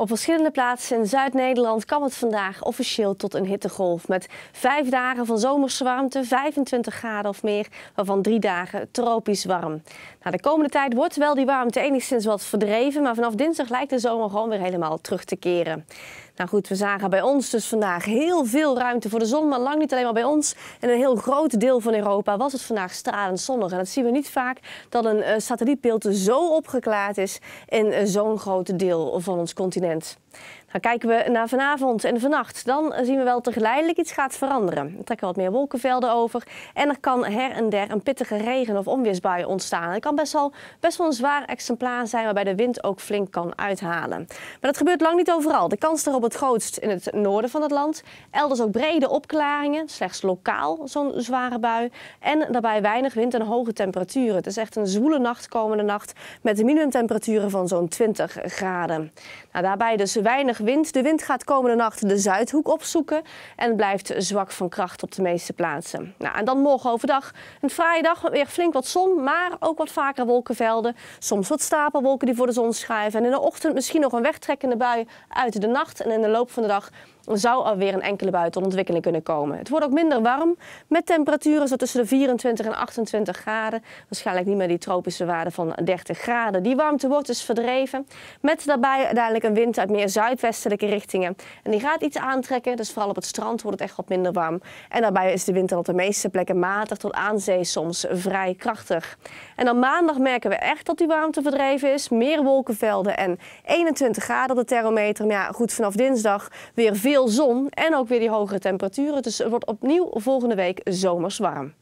Op verschillende plaatsen in Zuid-Nederland kwam het vandaag officieel tot een hittegolf. Met vijf dagen van zomerse warmte, 25 graden of meer, waarvan drie dagen tropisch warm. Na nou, de komende tijd wordt wel die warmte enigszins wat verdreven, maar vanaf dinsdag lijkt de zomer gewoon weer helemaal terug te keren. Nou goed, we zagen bij ons dus vandaag heel veel ruimte voor de zon, maar lang niet alleen maar bij ons. In een heel groot deel van Europa was het vandaag stralend zonnig. En dat zien we niet vaak dat een uh, satellietbeeld zo opgeklaard is in eh, zo'n groot deel van ons continent. Dan nou, kijken we naar vanavond en vannacht, dan zien we wel tegelijk iets gaat veranderen. Er trekken wat meer wolkenvelden over en er kan her en der een pittige regen- of onweersbui ontstaan. Het kan best wel, best wel een zwaar exemplaar zijn waarbij de wind ook flink kan uithalen. Maar dat gebeurt lang niet overal. De kans daarop het grootst in het noorden van het land. Elders ook brede opklaringen, slechts lokaal zo'n zware bui. En daarbij weinig wind en hoge temperaturen. Het is echt een zwoele nacht komende nacht met minimumtemperaturen van zo'n 20 graden. Nou, daarbij dus weinig wind. De wind gaat komende nacht de zuidhoek opzoeken en blijft zwak van kracht op de meeste plaatsen. Nou, en dan morgen overdag een fraaie dag met weer flink wat zon, maar ook wat vaker wolkenvelden. Soms wat stapelwolken die voor de zon schuiven. En in de ochtend misschien nog een wegtrekkende bui uit de nacht. En in de loop van de dag zou alweer een enkele buitenontwikkeling ontwikkeling kunnen komen. Het wordt ook minder warm met temperaturen zo tussen de 24 en 28 graden. Waarschijnlijk niet meer die tropische waarde van 30 graden. Die warmte wordt dus verdreven met daarbij uiteindelijk een wind uit meer zuidwestelijke richtingen. En die gaat iets aantrekken, dus vooral op het strand wordt het echt wat minder warm. En daarbij is de wind op de meeste plekken matig tot aan zee soms vrij krachtig. En dan maandag merken we echt dat die warmte verdreven is. Meer wolkenvelden en 21 graden de thermometer. Maar ja, goed, vanaf dinsdag weer veel zon en ook weer die hogere temperaturen. Dus het wordt opnieuw volgende week zomers warm.